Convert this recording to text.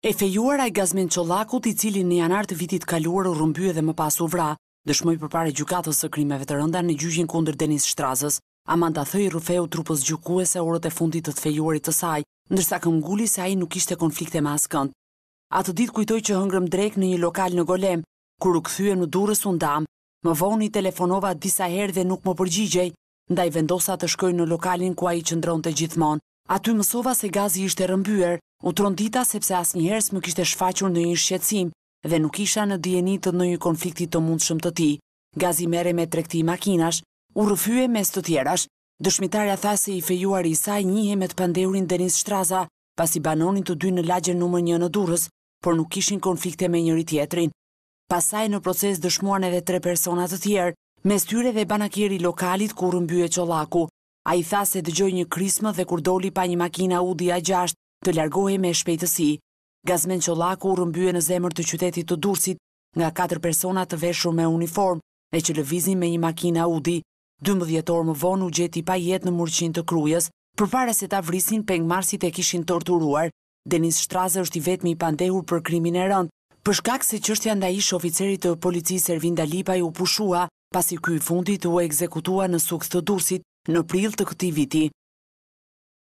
E fejuara i Gazmin Qolakut i cili në janar të vitit kaluar u rëmby e dhe më pasu vra, dëshmoj për pare gjukatës së krimeve të rënda në gjyxin kunder Denis Shtrazës, a manda thëj rëfeu trupës gjukuese orët e fundit të të fejuarit të saj, ndërsa këmgulli se aji nuk ishte konflikte ma kënd. A të ditë kujtoj që hëngrëm drek në një lokal në Golem, kur u këthyë në durës unë dam, më voni i telefonova disa herë dhe nuk më përgjigjej, ndaj vendosa të shkoj në lokalin ku a qëndron të gjithmon. mësova se gazi ishte rëmbyer, U trondita sepse as njëherës më kishte shfaqur në një shqetsim dhe nuk isha në djenit të në një konflikti të mund shumë të ti. Gazi mere me trekti makinash, u rëfyje mes të tjerash, dëshmitarja tha se i fejuar i saj njëhe me të pandeurin Denis Shtraza, pas i banonin të dy në lagjen numër një në durës, por nuk ishin konflikte me njëri tjetrin. Pasaj në proces dëshmuan edhe tre personat të tjerë, mes tyre dhe banakjeri lokalit kur mbyje qolaku. A i tha se dëgjoj një krismë dhe kur doli pa një makina Audi A6, të largohi me shpejtësi. Gazmen laku u rëmbyë në zemër të qytetit të dursit nga 4 persona të veshur me uniform e që lëvizin me një makina Audi. 12 orë më vonë u gjeti pa jetë në murqin të krujës, për pare se ta vrisin peng marsit e kishin torturuar. Denis Shtraze është i vetmi i pandehur për krimin e rënd, për shkak se qështja nda ishë oficerit të policisë Ervinda Lipaj u pushua, pasi kuj fundit u ekzekutua në suks të dursit në prill të këti viti.